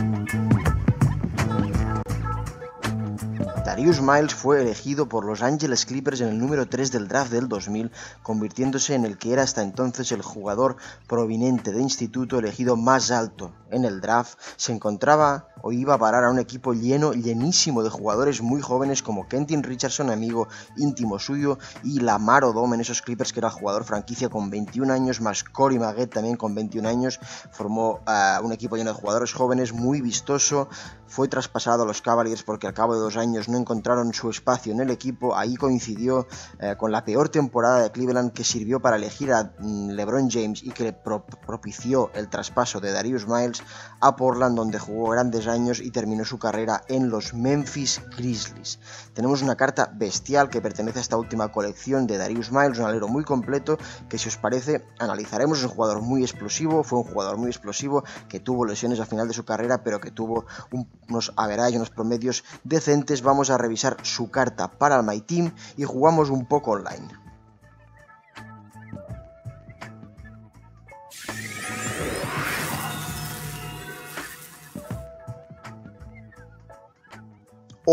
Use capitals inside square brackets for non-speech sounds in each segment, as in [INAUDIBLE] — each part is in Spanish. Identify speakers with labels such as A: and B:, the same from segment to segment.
A: Música Darius Miles fue elegido por los Angeles Clippers en el número 3 del draft del 2000, convirtiéndose en el que era hasta entonces el jugador proveniente de instituto elegido más alto en el draft. Se encontraba o iba a parar a un equipo lleno, llenísimo de jugadores muy jóvenes como Kentin Richardson, amigo íntimo suyo, y Lamar Odom en esos Clippers que era jugador franquicia con 21 años, más Cory Maguette también con 21 años, formó ah, un equipo lleno de jugadores jóvenes, muy vistoso, fue traspasado a los Cavaliers porque al cabo de dos años no encontraron su espacio en el equipo, ahí coincidió eh, con la peor temporada de Cleveland que sirvió para elegir a mm, LeBron James y que le propició el traspaso de Darius Miles a Portland donde jugó grandes años y terminó su carrera en los Memphis Grizzlies. Tenemos una carta bestial que pertenece a esta última colección de Darius Miles, un alero muy completo que si os parece analizaremos, es un jugador muy explosivo, fue un jugador muy explosivo que tuvo lesiones al final de su carrera pero que tuvo unos averallos, unos promedios decentes, vamos a revisar su carta para el My Team y jugamos un poco online.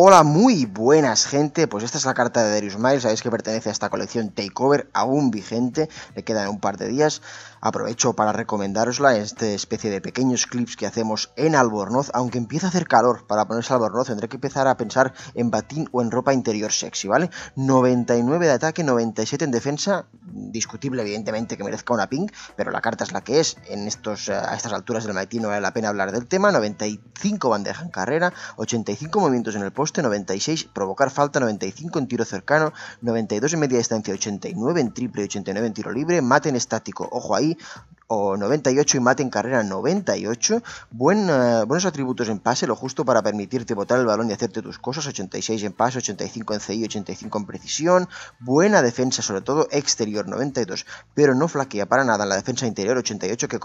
A: Hola, muy buenas gente, pues esta es la carta de Darius Miles, sabéis que pertenece a esta colección Takeover, aún vigente, le quedan un par de días, aprovecho para recomendarosla, En esta especie de pequeños clips que hacemos en Albornoz, aunque empieza a hacer calor, para ponerse Albornoz tendré que empezar a pensar en batín o en ropa interior sexy, ¿vale? 99 de ataque, 97 en defensa, discutible evidentemente que merezca una ping, pero la carta es la que es, en estos, eh, a estas alturas del Maitín no vale la pena hablar del tema, 95 bandeja en carrera, 85 movimientos en el post, 96, provocar falta 95 en tiro cercano, 92 en media distancia, 89 en triple, 89 en tiro libre, mate en estático, ojo ahí, o 98 y mate en carrera 98. Eh, buenos atributos en pase, lo justo para permitirte botar el balón y hacerte tus cosas. 86 en pase, 85 en CI, 85 en precisión. Buena defensa, sobre todo exterior 92, pero no flaquea para nada en la defensa interior 88 que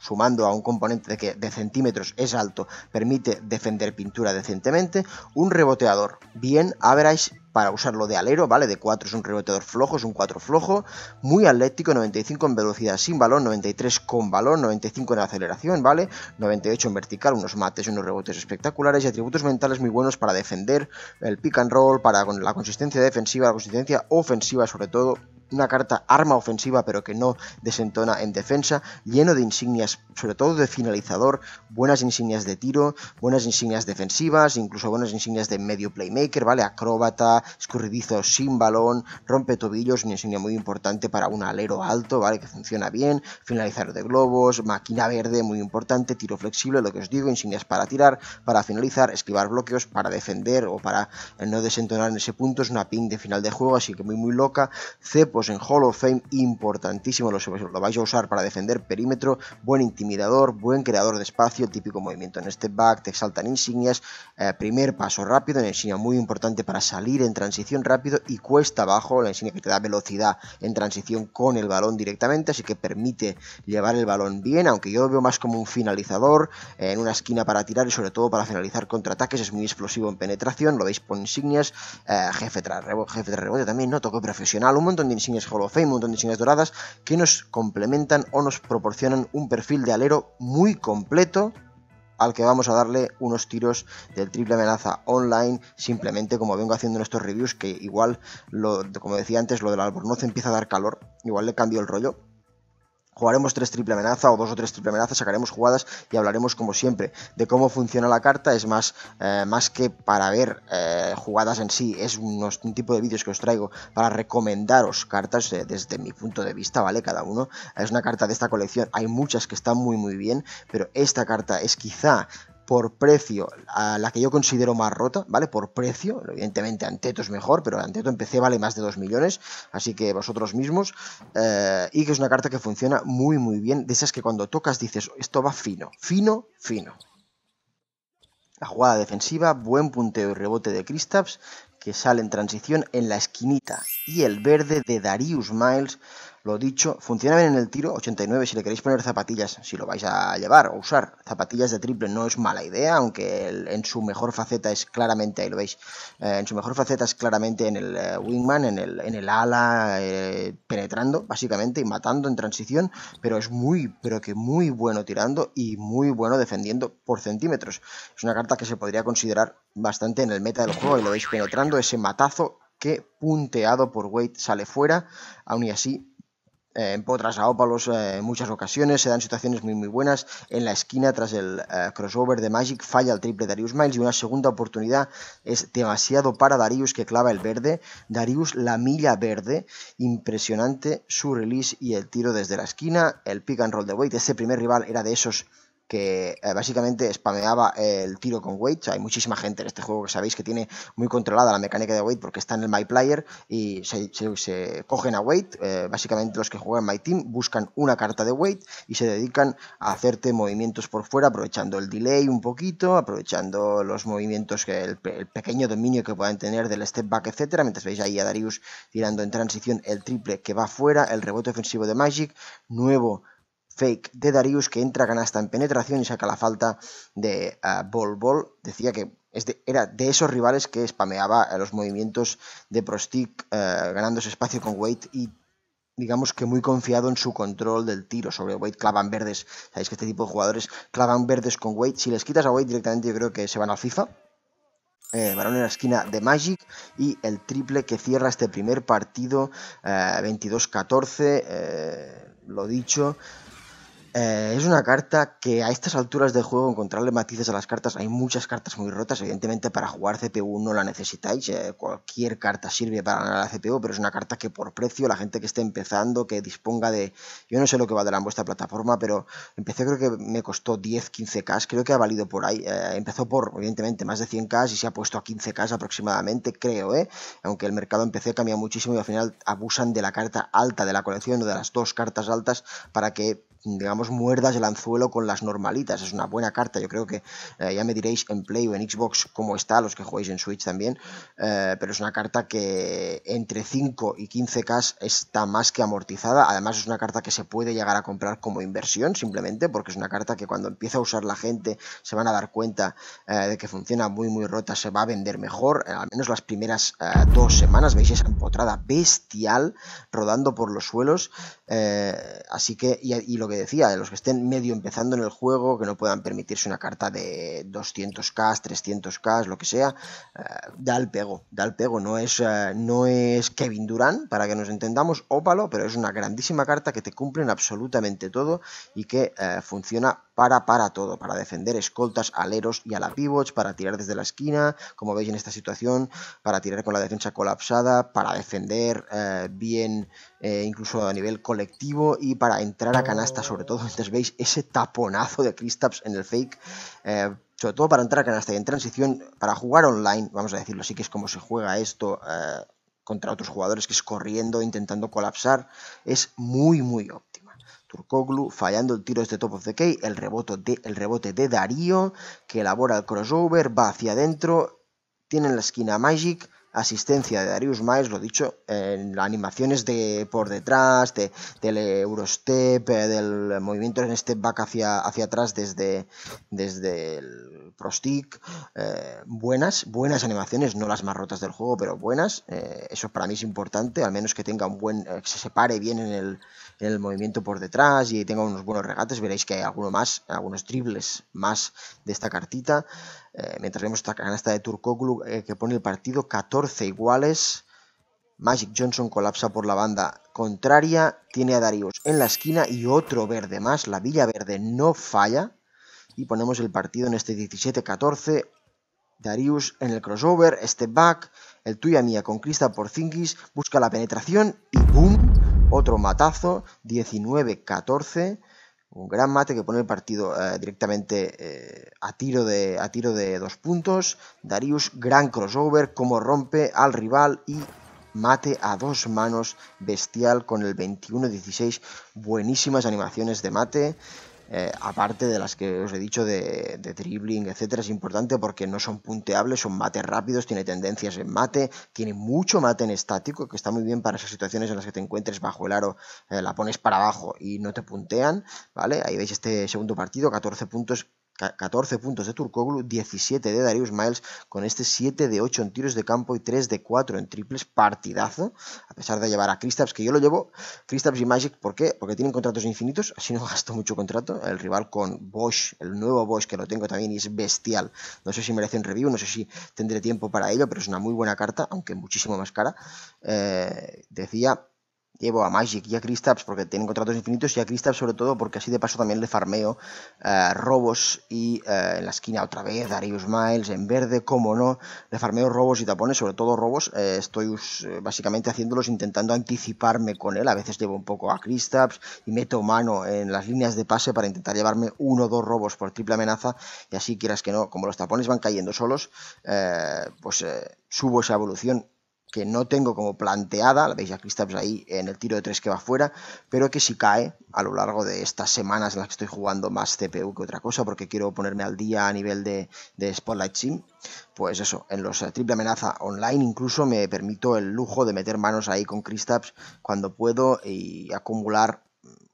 A: sumando a un componente de, que de centímetros es alto, permite defender pintura decentemente. Un reboteador, bien, average para usarlo de alero, ¿vale? De 4 es un reboteador flojo, es un 4 flojo, muy atlético, 95 en velocidad sin balón, 93 con balón, 95 en aceleración, ¿vale? 98 en vertical, unos mates y unos rebotes espectaculares y atributos mentales muy buenos para defender el pick and roll, para la consistencia defensiva, la consistencia ofensiva sobre todo una carta arma ofensiva pero que no desentona en defensa, lleno de insignias, sobre todo de finalizador, buenas insignias de tiro, buenas insignias defensivas, incluso buenas insignias de medio playmaker, ¿vale? Acróbata, escurridizo sin balón, rompe tobillos, una insignia muy importante para un alero alto, ¿vale? Que funciona bien, finalizador de globos, máquina verde, muy importante, tiro flexible, lo que os digo, insignias para tirar, para finalizar, esquivar bloqueos, para defender o para eh, no desentonar en ese punto, es una pin de final de juego, así que muy muy loca. C en Hall of Fame importantísimo, lo, vais a usar para defender perímetro, buen intimidador, buen creador de espacio, típico movimiento en este back, te exaltan insignias, eh, primer paso rápido, una insignia muy importante para salir en transición rápido y cuesta abajo, la insignia que te da velocidad en transición con el balón directamente, así que permite llevar el balón bien, aunque yo lo veo más como un finalizador, eh, en una esquina para tirar y sobre todo para finalizar contraataques, es muy explosivo en penetración, lo veis por insignias, eh, jefe, tras rebote, jefe de rebote también, no toque profesional, un montón de insignias insignias Fame, un montón de insignias doradas, que nos complementan o nos proporcionan un perfil de alero muy completo al que vamos a darle unos tiros del triple amenaza online, simplemente como vengo haciendo en estos reviews, que igual, lo, como decía antes, lo del albornoz empieza a dar calor, igual le cambio el rollo, Jugaremos tres triple amenaza o dos o tres triple amenaza, sacaremos jugadas y hablaremos como siempre de cómo funciona la carta. Es más, eh, más que para ver eh, jugadas en sí, es un tipo de vídeos que os traigo para recomendaros cartas eh, desde mi punto de vista, ¿vale? Cada uno. Es una carta de esta colección, hay muchas que están muy muy bien, pero esta carta es quizá por precio a la que yo considero más rota, ¿vale? Por precio, evidentemente Anteto es mejor, pero Anteto empecé PC vale más de 2 millones, así que vosotros mismos, eh, y que es una carta que funciona muy muy bien, de esas que cuando tocas dices, esto va fino, fino, fino. La jugada defensiva, buen punteo y rebote de Kristaps, que sale en transición en la esquinita, y el verde de Darius Miles lo dicho, funciona bien en el tiro 89 si le queréis poner zapatillas, si lo vais a llevar o usar. Zapatillas de triple no es mala idea, aunque en su mejor faceta es claramente, ahí lo veis, eh, en su mejor faceta es claramente en el eh, wingman, en el, en el ala, eh, penetrando básicamente y matando en transición, pero es muy, pero que muy bueno tirando y muy bueno defendiendo por centímetros. Es una carta que se podría considerar bastante en el meta del juego, y lo veis penetrando ese matazo que punteado por Wade sale fuera, aún y así en eh, potras a Opalos eh, en muchas ocasiones, se dan situaciones muy muy buenas en la esquina tras el eh, crossover de Magic, falla el triple Darius Miles y una segunda oportunidad es demasiado para Darius que clava el verde, Darius la milla verde, impresionante su release y el tiro desde la esquina, el pick and roll de Wade, ese primer rival era de esos que eh, básicamente spameaba el tiro con weight Hay muchísima gente en este juego que sabéis que tiene muy controlada la mecánica de weight porque está en el My Player y se, cogen a weight. Eh, básicamente los que juegan My Team buscan una carta de weight y se dedican a hacerte movimientos por fuera aprovechando el delay un poquito, aprovechando los movimientos, que el, pequeño dominio que puedan tener del step back, etcétera. Mientras veis ahí a Darius tirando en transición el triple que va fuera, el rebote ofensivo de Magic, nuevo fake de Darius que entra canasta en penetración y saca la falta de uh, eh, ball Decía que era de esos rivales que spameaba los movimientos de Prostic eh, ganando ese espacio con Wade y digamos que muy confiado en su control del tiro sobre Wade, clavan verdes. Sabéis que este tipo de jugadores clavan verdes con Wade. Si les quitas a Wade directamente yo creo que se van al FIFA, varón eh, en la esquina de Magic y el triple que cierra este primer partido 22-14. lo dicho, eh, es una carta que a estas alturas del juego encontrarle matices a las cartas, hay muchas cartas muy rotas, evidentemente para jugar CPU no la necesitáis, eh, cualquier carta sirve para ganar la CPU, pero es una carta que por precio la gente que esté empezando, que disponga de, yo no sé lo que valdrá en vuestra plataforma, pero empecé creo que me costó 10, 15k, creo que ha valido por ahí, eh, empezó por evidentemente más de 100k y se ha puesto a 15k aproximadamente, creo, eh aunque el mercado empecé cambia muchísimo y al final abusan de la carta alta de la colección o de las dos cartas altas para que digamos, muerdas el anzuelo con las normalitas. Es una buena carta, yo creo que eh, ya me diréis en Play o en Xbox cómo está, los que jugáis en Switch también, eh, pero es una carta que entre 5 y 15K está más que amortizada. Además es una carta que se puede llegar a comprar como inversión, simplemente, porque es una carta que cuando empieza a usar la gente se van a dar cuenta eh, de que funciona muy, muy rota, se va a vender mejor, al menos las primeras dos semanas, veis esa empotrada bestial rodando por los suelos, así que, y lo que decía, de los que estén medio empezando en el juego, que no puedan permitirse una carta de 200k, 300k, lo que sea, eh, da el pego, da el pego. No es, eh, no es Kevin Durán para que nos entendamos, ópalo, pero es una grandísima carta que te cumple en absolutamente todo y que eh, funciona para, para todo, para defender escoltas, aleros y a la pivots, para tirar desde la esquina, como veis en esta situación, para tirar con la defensa colapsada, para defender eh, bien eh, incluso a nivel colectivo y para entrar a canasta sobre todo. [LAUGHS] Entonces veis ese taponazo de Kristaps en el fake. Eh, sobre todo para entrar a canasta y en transición, para jugar online, vamos a decirlo así, que es como se juega esto contra otros jugadores, que es corriendo, intentando colapsar, es muy, muy óptimo. Turkoglu fallando el tiro de este top of the key, el, el rebote de Darío que elabora el crossover, va hacia adentro, tiene la esquina Magic, asistencia de Darius Miles, lo dicho, en animaciones de por detrás, de, del Eurostep, eh, del movimiento en step back hacia, hacia atrás desde, desde el Prostick, eh, buenas, buenas animaciones, no las más rotas del juego, pero buenas, eh, eso para mí es importante, al menos que tenga un buen, que se separe bien en el, el movimiento por detrás y tenga unos buenos regates, veréis que hay alguno más, algunos dribles más de esta cartita, mientras vemos esta canasta de Turcoglu que pone el partido 14 iguales. Magic Johnson colapsa por la banda contraria, tiene a Darius en la esquina y otro verde más, la Villa Verde no falla y ponemos el partido en este 17-14, Darius en el crossover, step back, el tuya mía con por Zinkis busca la penetración y ¡boom! Otro matazo, 19-14, un gran mate que pone el partido eh, directamente eh, a, tiro de, a tiro de dos puntos. Darius, gran crossover, como rompe al rival y mate a dos manos bestial con el 21-16. Buenísimas animaciones de mate. Eh, aparte de las que os he dicho de, dribbling, etcétera, es importante porque no son punteables, son mates rápidos, tiene tendencias en mate, tiene mucho mate en estático, que está muy bien para esas situaciones en las que te encuentres bajo el aro, eh, la pones para abajo y no te puntean, ¿vale? Ahí veis este segundo partido, 14 puntos 14 puntos de Turkoglu, 17 de Darius Miles, con este 7 de 8 en tiros de campo y 3 de 4 en triples, partidazo, a pesar de llevar a Kristaps, que yo lo llevo, Kristaps y Magic, ¿por qué? Porque tienen contratos infinitos, así no [LAUGHS] gasto mucho contrato, el rival con Bosch, el nuevo Bosch, que lo tengo también y es bestial, no sé si merece un review, no sé si tendré tiempo para ello, pero es una muy buena carta, aunque muchísimo más cara, eh, decía llevo a Magic y a Kristaps porque tienen contratos infinitos y a Kristaps sobre todo porque así de paso también le farmeo eh, robos y eh, en la esquina otra vez Darius Miles en verde, como no, le farmeo robos y tapones, sobre todo robos, eh, estoy básicamente haciéndolos intentando anticiparme con él, a veces llevo un poco a Kristaps y meto mano en las líneas de pase para intentar llevarme uno o dos robos por triple amenaza y así quieras que no, como los tapones van cayendo solos, pues subo esa evolución que no tengo como planteada, la veis a Kristaps ahí en el tiro de tres que va fuera, pero que si cae a lo largo de estas semanas en las que estoy jugando más CPU que otra cosa, porque quiero ponerme al día a nivel de, de Spotlight Sim, pues eso, en los eh, triple amenaza online incluso me permito el lujo de meter manos ahí con Cristaps cuando puedo y acumular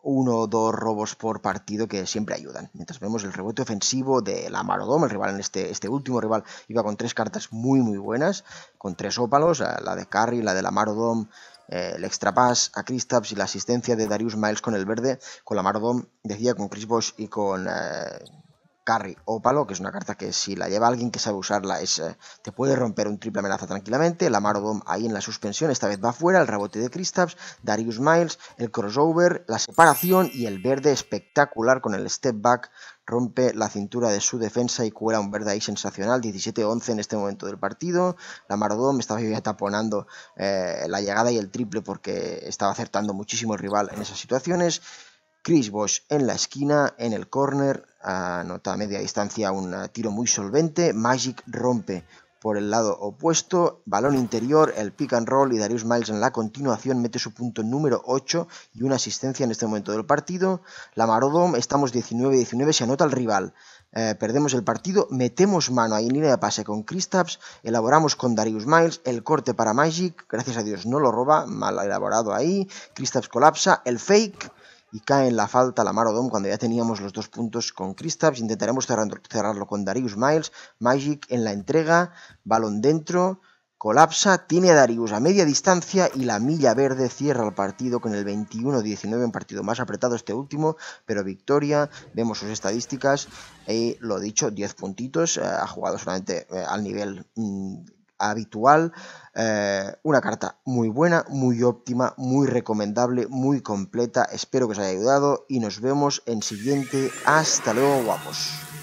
A: uno o dos robos por partido que siempre ayudan. Mientras vemos el rebote ofensivo de la Marodom, el rival en este, este último rival iba con tres cartas muy muy buenas, con tres ópalos, la de Carry, la de la Marodom, eh, el pass a Kristaps y la asistencia de Darius Miles con el verde, con la Marodom, decía con Chris Bosch y con... Eh, Carry o que es una carta que si la lleva alguien que sabe usarla, es, eh, te puede romper un triple amenaza tranquilamente. La Marodom ahí en la suspensión, esta vez va fuera, el rebote de Kristaps, Darius Miles, el crossover, la separación y el verde espectacular con el step back. Rompe la cintura de su defensa y cuela un verde ahí sensacional, 17-11 en este momento del partido. La Marodom estaba ya taponando eh, la llegada y el triple porque estaba acertando muchísimo el rival en esas situaciones. Chris Bosch en la esquina, en el corner, anota a media distancia un tiro muy solvente, Magic rompe por el lado opuesto, balón interior, el pick and roll y Darius Miles en la continuación mete su punto número 8 y una asistencia en este momento del partido. La Marodom, estamos 19-19, se anota el rival. Eh, perdemos el partido, metemos mano ahí en línea de pase con Kristaps, elaboramos con Darius Miles, el corte para Magic, gracias a Dios no lo roba, mal elaborado ahí, Kristaps colapsa, el fake, y cae en la falta la marodón cuando ya teníamos los dos puntos con Kristaps. Intentaremos cerrarlo con Darius Miles. Magic en la entrega, balón dentro, colapsa, tiene a Darius a media distancia y la milla verde cierra el partido con el 21-19, un partido más apretado este último, pero victoria. Vemos sus estadísticas, y eh, lo dicho, 10 puntitos, eh, ha jugado solamente eh, al nivel... Mm, habitual. Eh, una carta muy buena, muy óptima, muy recomendable, muy completa. Espero que os haya ayudado y nos vemos en siguiente. Hasta luego, guapos.